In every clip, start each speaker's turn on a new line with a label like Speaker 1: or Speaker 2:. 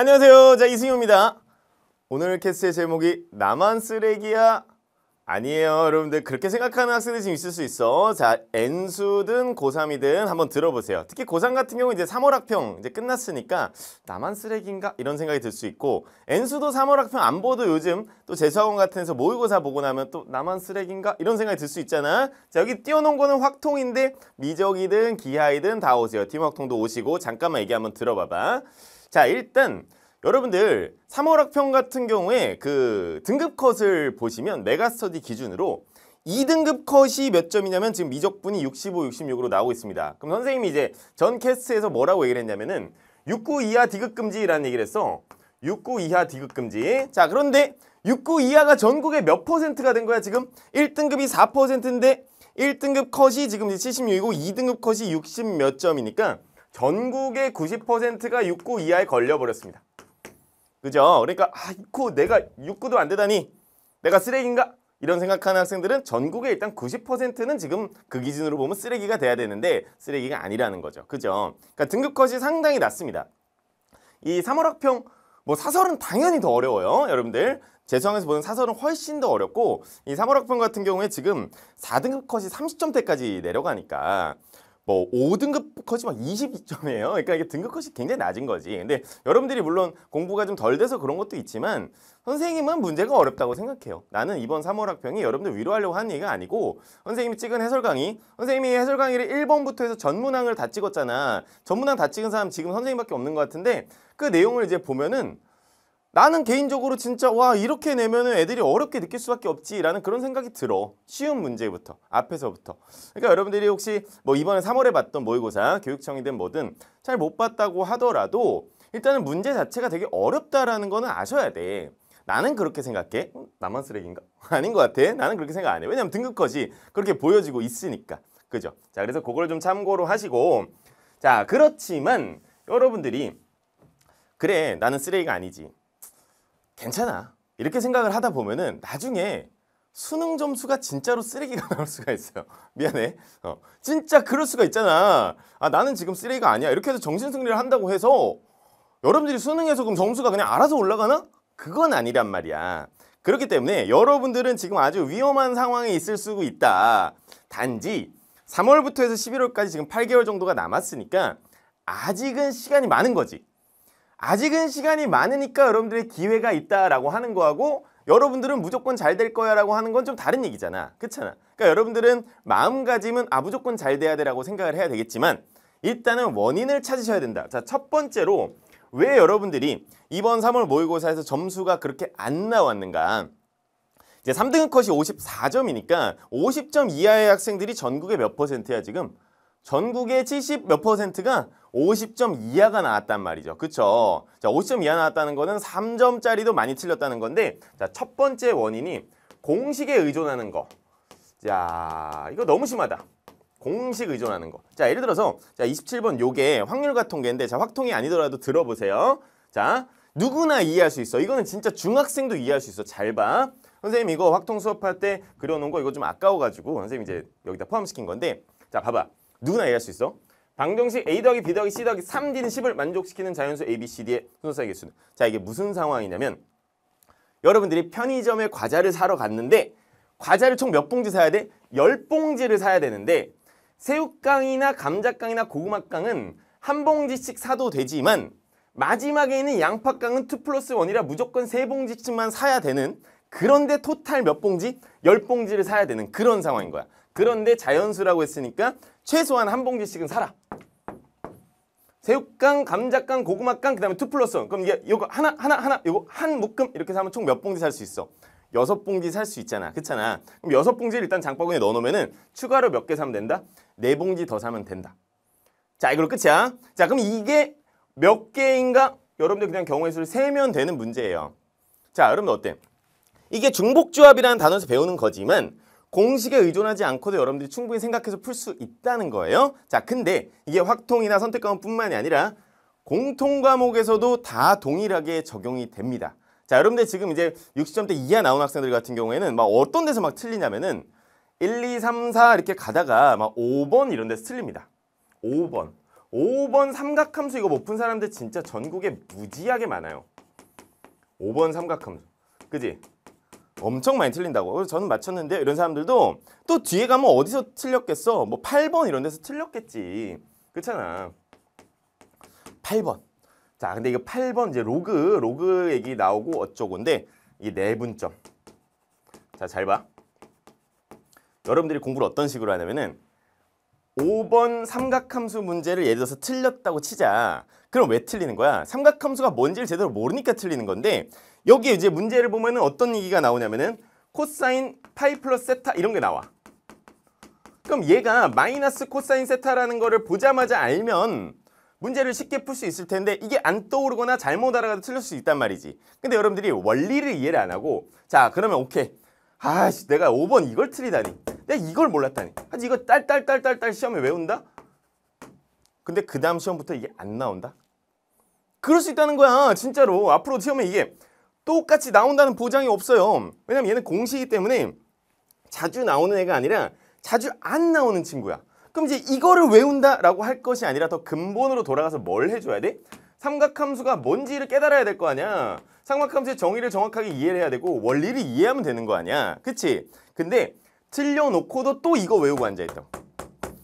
Speaker 1: 안녕하세요. 자, 이승효입니다. 오늘 캐스트의 제목이 나만 쓰레기야? 아니에요. 여러분들 그렇게 생각하는 학생들이 지금 있을 수 있어. 자, N수든 고3이든 한번 들어보세요. 특히 고3 같은 경우 이제 3월 학평 이제 끝났으니까 나만 쓰레기인가? 이런 생각이 들 수 있고 N수도 3월 학평 안 보도 요즘 또 재수학원 같은 데서 모의고사 보고 나면 또 나만 쓰레기인가? 이런 생각이 들 수 있잖아. 자, 여기 띄워놓은 거는 확통인데 미적이든 기하이든 다 오세요. 팀 확통도 오시고 잠깐만 얘기 한번 들어봐봐. 자 일단 여러분들 3월 학평 같은 경우에 그 등급 컷을 보시면 메가스터디 기준으로 2등급 컷이 몇 점이냐면 지금 미적분이 65, 66으로 나오고 있습니다. 그럼 선생님이 이제 전 캐스트에서 뭐라고 얘기를 했냐면은 69 이하 디귿 금지라는 얘기를 했어. 69 이하 디귿 금지. 자, 그런데 69 이하가 전국에 몇 퍼센트가 된 거야, 지금? 1등급이 4%인데 1등급 컷이 지금 76이고 2등급 컷이 60 몇 점이니까 전국의 90%가 6구 이하에 걸려버렸습니다. 그죠? 그러니까 아, 6구 내가 6구도 안 되다니 내가 쓰레기인가? 이런 생각하는 학생들은 전국의 일단 90%는 지금 그 기준으로 보면 쓰레기가 돼야 되는데 쓰레기가 아니라는 거죠. 그죠? 그러니까 등급컷이 상당히 낮습니다. 이 3월 학평 뭐 사설은 당연히 더 어려워요. 여러분들 재수강에서 보는 사설은 훨씬 더 어렵고 이 3월 학평 같은 경우에 지금 4등급 컷이 30점대까지 내려가니까 뭐 5등급 컷이 막 22점이에요. 그러니까 이게 등급 컷이 굉장히 낮은 거지. 근데 여러분들이 물론 공부가 좀 덜 돼서 그런 것도 있지만 선생님은 문제가 어렵다고 생각해요. 나는 이번 3월 학평이 여러분들 위로하려고 하는 얘기가 아니고 선생님이 찍은 해설 강의 선생님이 해설 강의를 1번부터 해서 전문항을 다 찍었잖아. 전문항 다 찍은 사람 지금 선생님밖에 없는 것 같은데 그 내용을 이제 보면은 나는 개인적으로 진짜 와 이렇게 내면은 애들이 어렵게 느낄 수밖에 없지라는 그런 생각이 들어 쉬운 문제부터 앞에서부터 그러니까 여러분들이 혹시 뭐 이번에 3월에 봤던 모의고사 교육청이든 뭐든 잘 못 봤다고 하더라도 일단은 문제 자체가 되게 어렵다라는 거는 아셔야 돼 나는 그렇게 생각해? 어, 나만 쓰레기인가? 아닌 것 같아 나는 그렇게 생각 안 해 왜냐면 등급컷이 그렇게 보여지고 있으니까 그죠? 자 그래서 그걸 좀 참고로 하시고 자 그렇지만 여러분들이 그래 나는 쓰레기가 아니지 괜찮아 이렇게 생각을 하다 보면은 나중에 수능 점수가 진짜로 쓰레기가 나올 수가 있어요 미안해 어. 진짜 그럴 수가 있잖아 아 나는 지금 쓰레기가 아니야 이렇게 해서 정신승리를 한다고 해서 여러분들이 수능에서 그럼 점수가 그냥 알아서 올라가나? 그건 아니란 말이야 그렇기 때문에 여러분들은 지금 아주 위험한 상황에 있을 수 있다 단지 3월부터 해서 11월까지 지금 8개월 정도가 남았으니까 아직은 시간이 많은 거지 아직은 시간이 많으니까 여러분들의 기회가 있다라고 하는 거하고 여러분들은 무조건 잘 될 거야라고 하는 건 좀 다른 얘기잖아. 그렇잖아. 그러니까 여러분들은 마음가짐은 아 무조건 잘 돼야 되라고 생각을 해야 되겠지만 일단은 원인을 찾으셔야 된다. 자, 첫 번째로 왜 여러분들이 이번 3월 모의고사에서 점수가 그렇게 안 나왔는가? 이제 3등급 컷이 54점이니까 50점 이하의 학생들이 전국의 몇 퍼센트야 지금? 전국의 70 몇 퍼센트가 50점 이하가 나왔단 말이죠. 그쵸? 자, 50점 이하 나왔다는 거는 3점짜리도 많이 틀렸다는 건데, 자, 첫 번째 원인이 공식에 의존하는 거. 자, 이거 너무 심하다. 공식 의존하는 거. 자, 예를 들어서, 자, 27번 요게 확률과 통계인데, 자, 확통이 아니더라도 들어보세요. 자, 누구나 이해할 수 있어. 이거는 진짜 중학생도 이해할 수 있어. 잘 봐. 선생님 이거 확통 수업할 때 그려놓은 거 이거 좀 아까워가지고 선생님 이제 여기다 포함시킨 건데 자 봐봐 누구나 이해할 수 있어 방정식 A 더하기 B 더하기 C 더하기 3D는 10을 만족시키는 자연수 A, B, C, D의 순서의 개수는 자 이게 무슨 상황이냐면 여러분들이 편의점에 과자를 사러 갔는데 과자를 총 몇 봉지 사야 돼? 10봉지를 사야 되는데 새우깡이나 감자깡이나 고구마깡은 한 봉지씩 사도 되지만 마지막에 있는 양파깡은 2 플러스 1이라 무조건 3봉지쯤만 사야 되는 그런데 토탈 몇 봉지? 10봉지를 사야 되는 그런 상황인 거야. 그런데 자연수라고 했으니까 최소한 한 봉지씩은 사라. 새우깡, 감자깡, 고구마깡, 그 다음에 투 플러스 원. 그럼 이게 이거 하나, 하나, 하나, 이거 한 묶음 이렇게 사면 총 몇 봉지 살 수 있어? 여섯 봉지 살 수 있잖아. 그렇잖아. 그럼 여섯 봉지를 일단 장바구니에 넣어놓으면은 추가로 몇 개 사면 된다? 네 봉지 더 사면 된다. 자, 이걸로 끝이야. 자, 그럼 이게 몇 개인가? 여러분들 그냥 경우의 수를 세면 되는 문제예요. 자, 여러분들 어때? 이게 중복조합이라는 단어에서 배우는 거지만 공식에 의존하지 않고도 여러분들이 충분히 생각해서 풀 수 있다는 거예요. 자, 근데 이게 확통이나 선택 과목뿐만이 아니라 공통 과목에서도 다 동일하게 적용이 됩니다. 자, 여러분들 지금 이제 60점대 이하 나온 학생들 같은 경우에는 막 어떤 데서 막 틀리냐면은 1, 2, 3, 4 이렇게 가다가 막 5번 이런 데서 틀립니다. 5번. 5번 삼각함수 이거 못 푼 사람들 진짜 전국에 무지하게 많아요. 5번 삼각함수. 그지? 엄청 많이 틀린다고 저는 맞췄는데 이런 사람들도 또 뒤에 가면 어디서 틀렸겠어 뭐 8번 이런 데서 틀렸겠지 그렇잖아 8번 자 근데 이거 8번 이제 로그 로그 얘기 나오고 어쩌고인데 이 내분점 네 자잘 봐 여러분들이 공부를 어떤 식으로 하냐면은 5번 삼각함수 문제를 예를 들어서 틀렸다고 치자 그럼 왜 틀리는 거야? 삼각함수가 뭔지를 제대로 모르니까 틀리는 건데 여기 에 이제 문제를 보면은 어떤 얘기가 나오냐면은 코사인 파이 플러스 세타 이런 게 나와. 그럼 얘가 마이너스 코사인 세타라는 거를 보자마자 알면 문제를 쉽게 풀 수 있을 텐데 이게 안 떠오르거나 잘못 알아가도 틀릴 수 있단 말이지. 근데 여러분들이 원리를 이해를 안 하고 자 그러면 오케이. 아씨 내가 5번 이걸 틀리다니. 내가 이걸 몰랐다니. 하지 이거 딸딸딸딸딸 시험에 외운다? 근데 그 다음 시험부터 이게 안 나온다? 그럴 수 있다는 거야 진짜로 앞으로 시험에 이게 똑같이 나온다는 보장이 없어요 왜냐면 얘는 공식이기 때문에 자주 나오는 애가 아니라 자주 안 나오는 친구야 그럼 이제 이거를 외운다라고 할 것이 아니라 더 근본으로 돌아가서 뭘 해줘야 돼? 삼각함수가 뭔지를 깨달아야 될 거 아니야 삼각함수의 정의를 정확하게 이해를 해야 되고 원리를 이해하면 되는 거 아니야 그치? 근데 틀려놓고도 또 이거 외우고 앉아있다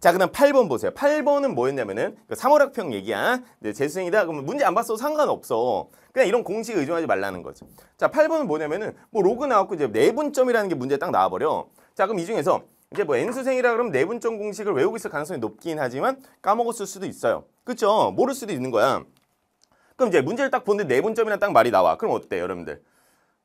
Speaker 1: 자 그다음 8번 보세요. 8번은 뭐였냐면은 그 3월학평 얘기야. 이제 재수생이다. 그러면 문제 안 봤어도 상관없어. 그냥 이런 공식 의존하지 말라는 거죠. 자 8번은 뭐냐면은 뭐 로그 나왔고 이제 내분점이라는 네 게문제딱 나와버려. 자 그럼 이 중에서 이제 뭐 N수생이라 그러면 내분점 네 공식을 외우고 있을 가능성이 높긴 하지만 까먹었을 수도 있어요. 그쵸? 모를 수도 있는 거야. 그럼 이제 문제를 딱 보는데 내분점이란 네 딱 말이 나와. 그럼 어때 여러분들?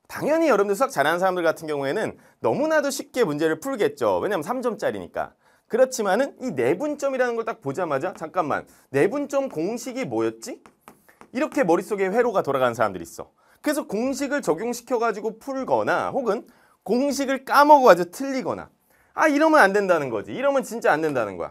Speaker 1: 당연히 여러분들 수학 잘하는 사람들 같은 경우에는 너무나도 쉽게 문제를 풀겠죠. 왜냐면 3점짜리니까. 그렇지만은 이 내분점이라는 걸 딱 보자마자 잠깐만 내분점 공식이 뭐였지? 이렇게 머릿속에 회로가 돌아가는 사람들이 있어. 그래서 공식을 적용시켜가지고 풀거나 혹은 공식을 까먹어가지고 틀리거나 아 이러면 안 된다는 거지. 이러면 진짜 안 된다는 거야.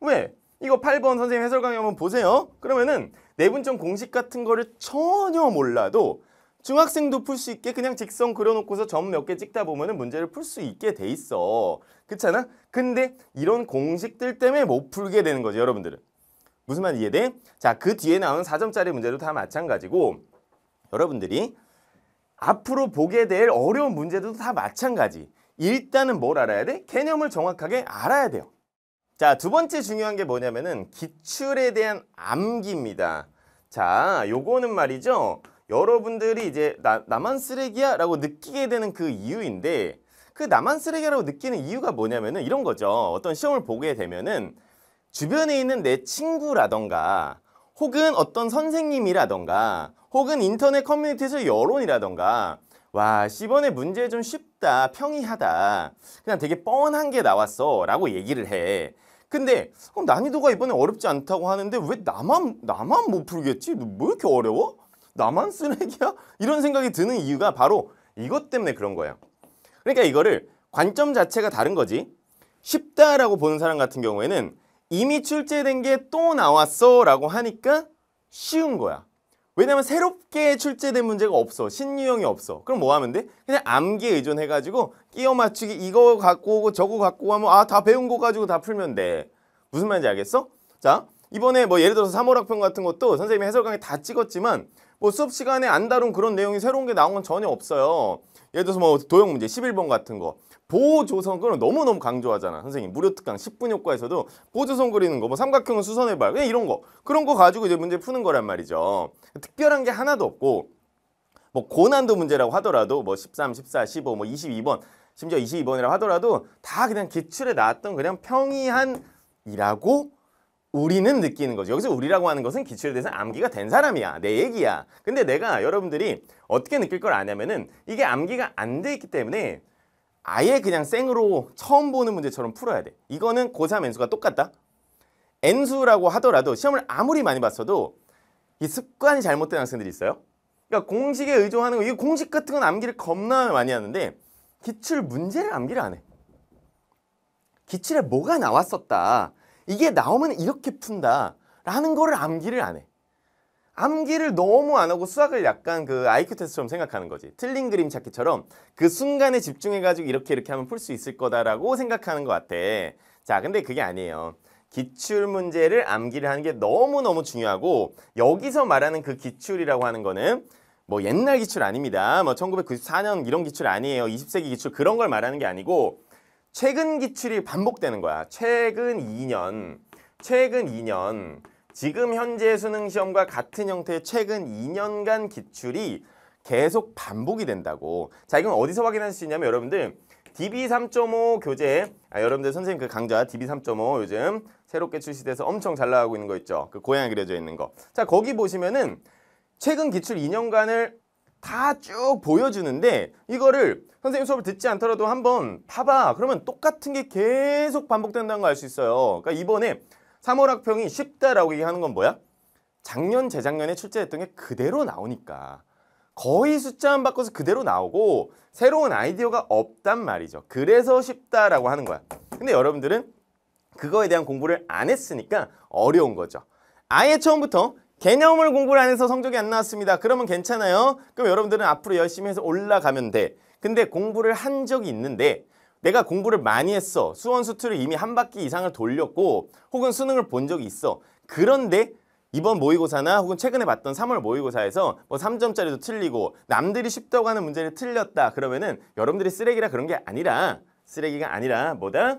Speaker 1: 왜? 이거 8번 선생님 해설 강의 한번 보세요. 그러면은 내분점 공식 같은 거를 전혀 몰라도 중학생도 풀 수 있게 그냥 직선 그려놓고서 점 몇 개 찍다 보면 문제를 풀 수 있게 돼 있어. 그렇잖아? 근데 이런 공식들 때문에 못 풀게 되는 거지 여러분들은. 무슨 말 이해돼? 자, 그 뒤에 나온 4점짜리 문제도 다 마찬가지고 여러분들이 앞으로 보게 될 어려운 문제도 다 마찬가지. 일단은 뭘 알아야 돼? 개념을 정확하게 알아야 돼요. 자, 두 번째 중요한 게 뭐냐면은 기출에 대한 암기입니다. 자, 요거는 말이죠. 여러분들이 이제 나, 나만 쓰레기야? 라고 느끼게 되는 그 이유인데 그 나만 쓰레기라고 느끼는 이유가 뭐냐면은 이런 거죠. 어떤 시험을 보게 되면은 주변에 있는 내 친구라던가 혹은 어떤 선생님이라던가 혹은 인터넷 커뮤니티에서 여론이라던가 와 10번의 문제 좀 쉽다 평이하다 그냥 되게 뻔한 게 나왔어 라고 얘기를 해 근데 그럼 난이도가 이번에 어렵지 않다고 하는데 왜 나만 나만 못 풀겠지? 뭐 이렇게 어려워? 나만 쓰레기야? 이런 생각이 드는 이유가 바로 이것 때문에 그런 거예요. 그러니까 이거를 관점 자체가 다른 거지. 쉽다라고 보는 사람 같은 경우에는 이미 출제된 게 또 나왔어 라고 하니까 쉬운 거야. 왜냐면 새롭게 출제된 문제가 없어. 신유형이 없어. 그럼 뭐 하면 돼? 그냥 암기에 의존해가지고 끼워 맞추기 이거 갖고 오고 저거 갖고 하면 아 다 배운 거 가지고 다 풀면 돼. 무슨 말인지 알겠어? 자 이번에 뭐 예를 들어서 3월학평 같은 것도 선생님이 해설 강의 다 찍었지만 뭐 수업 시간에 안 다룬 그런 내용이 새로운 게 나온 건 전혀 없어요. 예를 들어서 뭐 도형 문제 11번 같은 거 보조선 그는 너무너무 강조하잖아 선생님 무료 특강 10분 효과에서도 보조선 그리는 거 뭐 삼각형은 수선해봐 그냥 예, 이런 거 그런 거 가지고 이제 문제 푸는 거란 말이죠 특별한 게 하나도 없고 뭐 고난도 문제라고 하더라도 뭐 13, 14, 15, 뭐 22번 심지어 22번이라고 하더라도 다 그냥 기출에 나왔던 그냥 평이한 이라고 우리는 느끼는 거죠. 여기서 우리라고 하는 것은 기출에 대해서 암기가 된 사람이야. 내 얘기야. 근데 내가 여러분들이 어떻게 느낄 걸 아냐면은 이게 암기가 안 돼 있기 때문에 아예 그냥 생으로 처음 보는 문제처럼 풀어야 돼. 이거는 고3 N수가 똑같다. N수라고 하더라도 시험을 아무리 많이 봤어도 이 습관이 잘못된 학생들이 있어요. 그러니까 공식에 의존하는 거, 이 공식 같은 건 암기를 겁나 많이 하는데 기출 문제를 암기를 안 해. 기출에 뭐가 나왔었다. 이게 나오면 이렇게 푼다 라는 거를 암기를 안 해. 암기를 너무 안 하고 수학을 약간 그 IQ 테스트처럼 생각하는 거지. 틀린 그림 찾기처럼 그 순간에 집중해가지고 이렇게 이렇게 하면 풀 수 있을 거다라고 생각하는 것 같아. 자, 근데 그게 아니에요. 기출 문제를 암기를 하는 게 너무너무 중요하고 여기서 말하는 그 기출이라고 하는 거는 뭐 옛날 기출 아닙니다. 뭐 1994년 이런 기출 아니에요. 20세기 기출 그런 걸 말하는 게 아니고 최근 기출이 반복되는 거야. 최근 2년, 최근 2년, 지금 현재 수능 시험과 같은 형태의 최근 2년간 기출이 계속 반복이 된다고. 자, 이건 어디서 확인할 수 있냐면 여러분들 DB 3.5 교재, 아, 여러분들 선생님 그 강좌 DB 3.5 요즘 새롭게 출시돼서 엄청 잘 나가고 있는 거 있죠. 그 고양이 그려져 있는 거. 자, 거기 보시면은 최근 기출 2년간을 다쭉 보여주는데 이거를 선생님 수업을 듣지 않더라도 한번 봐봐 그러면 똑같은 게 계속 반복된다는 걸 알 수 있어요 그러니까 이번에 3월 학평이 쉽다라고 얘기하는 건 뭐야? 작년 재작년에 출제했던 게 그대로 나오니까 거의 숫자만 바꿔서 그대로 나오고 새로운 아이디어가 없단 말이죠 그래서 쉽다라고 하는 거야 근데 여러분들은 그거에 대한 공부를 안 했으니까 어려운 거죠 아예 처음부터 개념을 공부를 안 해서 성적이 안 나왔습니다. 그러면 괜찮아요. 그럼 여러분들은 앞으로 열심히 해서 올라가면 돼. 근데 공부를 한 적이 있는데 내가 공부를 많이 했어. 수원 수투를 이미 한 바퀴 이상을 돌렸고 혹은 수능을 본 적이 있어. 그런데 이번 모의고사나 혹은 최근에 봤던 3월 모의고사에서 뭐 3점짜리도 틀리고 남들이 쉽다고 하는 문제를 틀렸다. 그러면은 여러분들이 쓰레기라 그런 게 아니라 쓰레기가 아니라 뭐다?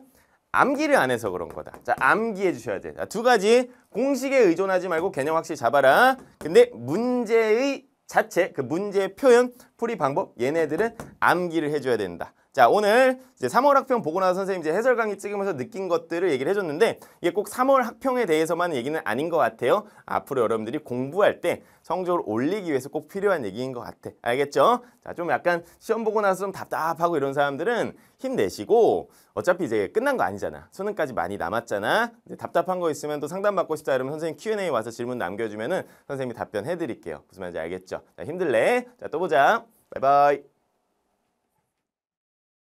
Speaker 1: 암기를 안 해서 그런 거다. 자, 암기해 주셔야 돼. 자, 두 가지 공식에 의존하지 말고 개념 확실히 잡아라. 근데 문제의 자체, 그 문제의 표현, 풀이 방법 얘네들은 암기를 해줘야 된다. 자 오늘 이제 3월 학평 보고 나서 선생님 이제 해설 강의 찍으면서 느낀 것들을 얘기를 해줬는데 이게 꼭 3월 학평에 대해서만 얘기는 아닌 것 같아요. 앞으로 여러분들이 공부할 때 성적을 올리기 위해서 꼭 필요한 얘기인 것 같아. 알겠죠? 자 좀 약간 시험 보고 나서 좀 답답하고 이런 사람들은 힘내시고 어차피 이제 끝난 거 아니잖아. 수능까지 많이 남았잖아. 이제 답답한 거 있으면 또 상담받고 싶다 이러면 선생님 Q&A 와서 질문 남겨주면은 선생님이 답변해드릴게요. 무슨 말인지 알겠죠? 자 힘들래? 자 또 보자. 바이바이.